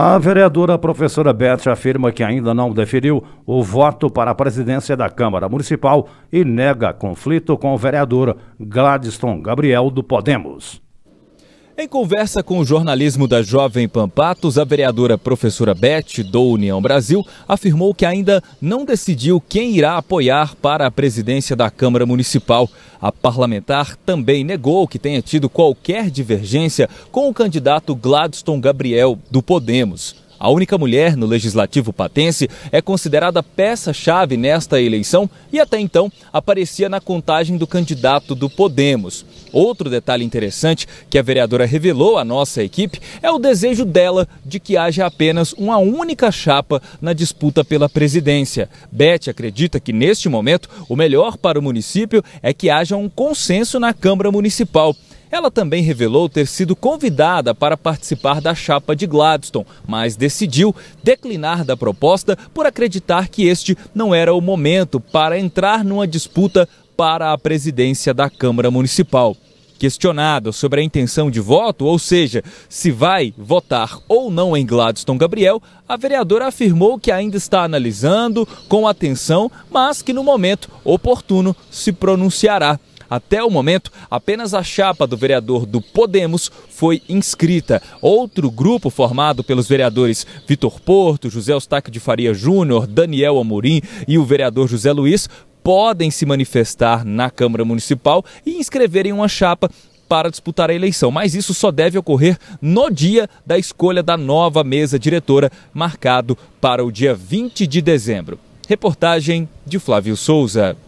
A vereadora professora Beth afirma que ainda não deferiu o voto para a presidência da Câmara Municipal e nega conflito com o vereador Gladstone Gabriel do Podemos. Em conversa com o jornalismo da Jovem Pampatos, a vereadora professora Beth, do União Brasil, afirmou que ainda não decidiu quem irá apoiar para a presidência da Câmara Municipal. A parlamentar também negou que tenha tido qualquer divergência com o candidato Gladstone Gabriel, do Podemos. A única mulher no legislativo patense é considerada peça-chave nesta eleição e até então aparecia na contagem do candidato do Podemos. Outro detalhe interessante que a vereadora revelou à nossa equipe é o desejo dela de que haja apenas uma única chapa na disputa pela presidência. Beth acredita que neste momento o melhor para o município é que haja um consenso na Câmara Municipal. Ela também revelou ter sido convidada para participar da chapa de Gladstone, mas decidiu declinar da proposta por acreditar que este não era o momento para entrar numa disputa para a presidência da Câmara Municipal. Questionada sobre a intenção de voto, ou seja, se vai votar ou não em Gladstone Gabriel, a vereadora afirmou que ainda está analisando com atenção, mas que no momento oportuno se pronunciará. Até o momento, apenas a chapa do vereador do Podemos foi inscrita. Outro grupo formado pelos vereadores Vitor Porto, José Eustáquio de Faria Júnior, Daniel Amorim e o vereador José Luiz podem se manifestar na Câmara Municipal e inscreverem uma chapa para disputar a eleição, mas isso só deve ocorrer no dia da escolha da nova mesa diretora, marcado para o dia 20 de dezembro. Reportagem de Flávio Souza.